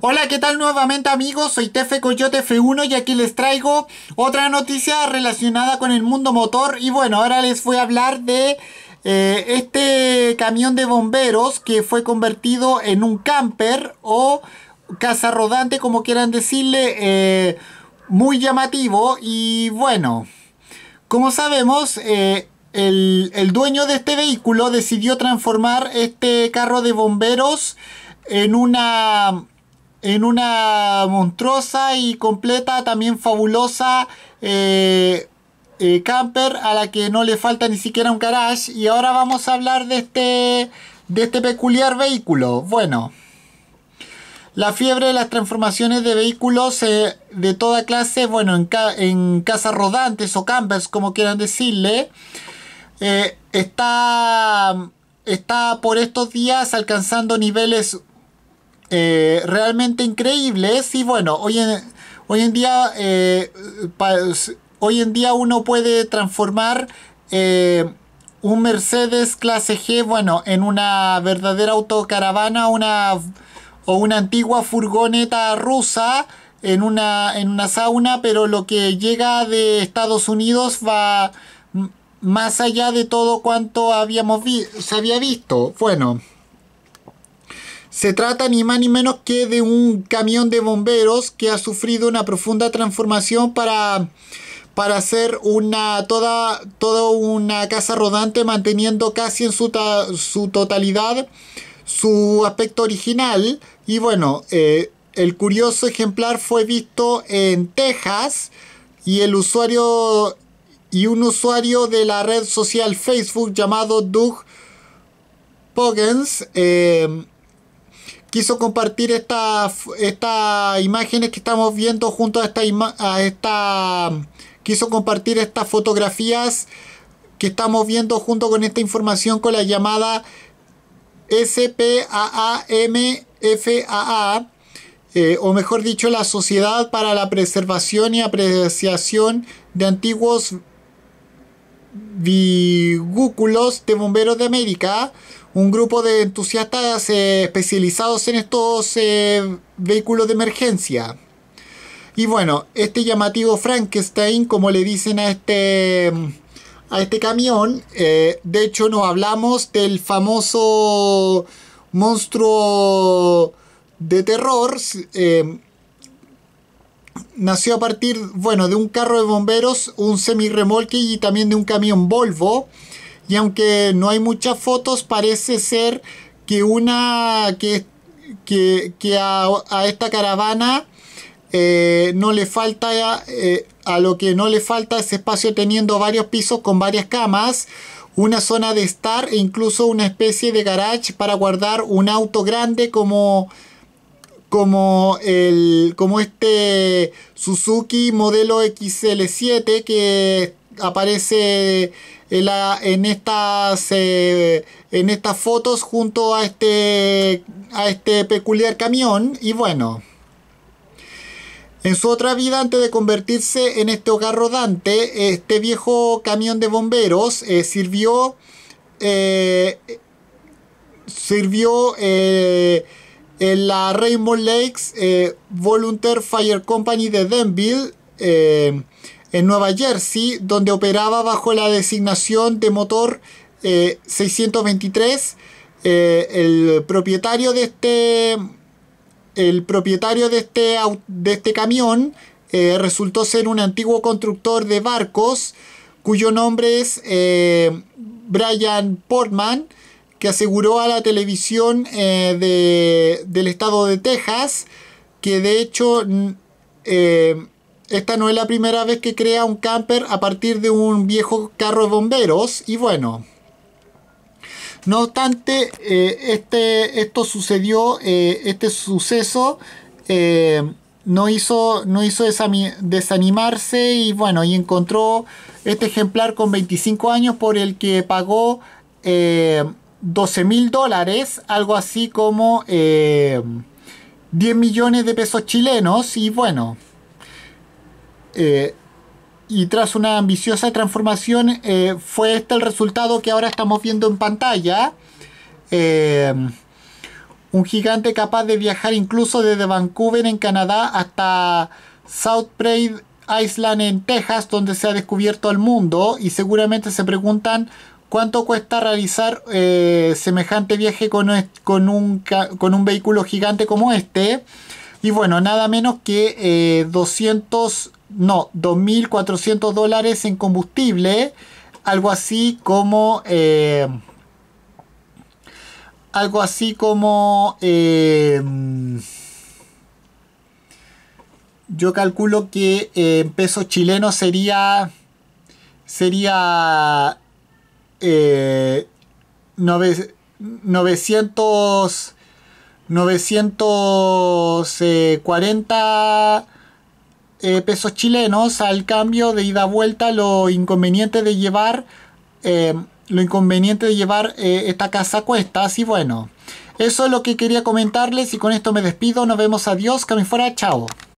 Hola, ¿qué tal nuevamente amigos? Soy Tefe Coyote F1 y aquí les traigo otra noticia relacionada con el mundo motor. Y bueno, ahora les voy a hablar de eh, este camión de bomberos que fue convertido en un camper o casa rodante, como quieran decirle, eh, muy llamativo. Y bueno, como sabemos... Eh, el dueño de este vehículo decidió transformar este carro de bomberos en una en una monstruosa y completa, también fabulosa eh, eh, camper a la que no le falta ni siquiera un garage. Y ahora vamos a hablar de este, de este peculiar vehículo. Bueno, la fiebre de las transformaciones de vehículos eh, de toda clase, bueno, en, en casas rodantes o campers, como quieran decirle, está, está por estos días alcanzando niveles eh, realmente increíbles ¿eh? y bueno, hoy en, hoy en día... Eh, hoy en día uno puede transformar un Mercedes clase G, bueno, en una verdadera autocaravana una, o una antigua furgoneta rusa en una, en una sauna, pero lo que llega de Estados Unidos va más allá de todo cuanto habíamos se había visto. Bueno. Se trata ni más ni menos que de un camión de bomberos que ha sufrido una profunda transformación para para hacer una toda toda una casa rodante manteniendo casi en su, totalidad su aspecto original y bueno eh, el curioso ejemplar fue visto en Texas y el usuario y un usuario de la red social Facebook llamado Doug Poggins eh, quiso compartir estas esta imágenes que estamos viendo junto a esta, a esta quiso compartir estas fotografías que estamos viendo junto con esta información con la llamada SPAAMFAA eh, o mejor dicho la Sociedad para la Preservación y Apreciación de Antiguos Vigúculos de Bomberos de América un grupo de entusiastas eh, especializados en estos eh, vehículos de emergencia. Y bueno, este llamativo Frankenstein, como le dicen a este, a este camión, eh, de hecho nos hablamos del famoso monstruo de terror. nació a partir, bueno, de un carro de bomberos, un semirremolque y también de un camión Volvo. Y aunque no hay muchas fotos, parece ser que una que, que, a, esta caravana eh, no le falta eh, a lo que no le falta es espacio teniendo varios pisos con varias camas una zona de estar e incluso una especie de garage para guardar un auto grande como como el como este Suzuki modelo XL7 que aparece en, eh, la, en estas eh, en estas fotos junto a este a este peculiar camión y bueno en su otra vida, antes de convertirse en este hogar rodante, este viejo camión de bomberos eh, sirvió, sirvió en la Rainbow Lakes Volunteer Fire Company de Denville en Nueva Jersey, donde operaba bajo la designación de motor 623. Eh, eh, el propietario de este el propietario de este, de este camión eh, resultó ser un antiguo constructor de barcos cuyo nombre es Brian Portman, que aseguró a la televisión del estado de Texas que de hecho esta no es la primera vez que crea un camper a partir de un viejo carro de bomberos y bueno. No obstante, eh, este, esto sucedió, eh, este suceso eh, no hizo, no hizo desanimarse y bueno, y encontró este ejemplar con 25 años por el que pagó 12 mil dólares, algo así como 10 millones de pesos chilenos y bueno. Eh, y tras una ambiciosa transformación eh, fue este el resultado que ahora estamos viendo en pantalla. Eh, un gigante capaz de viajar incluso desde Vancouver en Canadá hasta South Prairie Island en Texas donde se ha descubierto al mundo y seguramente se preguntan cuánto cuesta realizar semejante viaje con un vehículo gigante como este. Y bueno, nada menos que 200, eh, no, 2.400 dólares en combustible, algo así como... Eh, algo así como... Eh, yo calculo que en pesos chilenos sería... Sería... 900... 940 eh, eh, pesos chilenos al cambio de ida vuelta lo inconveniente de llevar eh, lo inconveniente de llevar esta casa cuesta. así bueno eso es lo que quería comentarles y con esto me despido nos vemos adiós que me fuera chao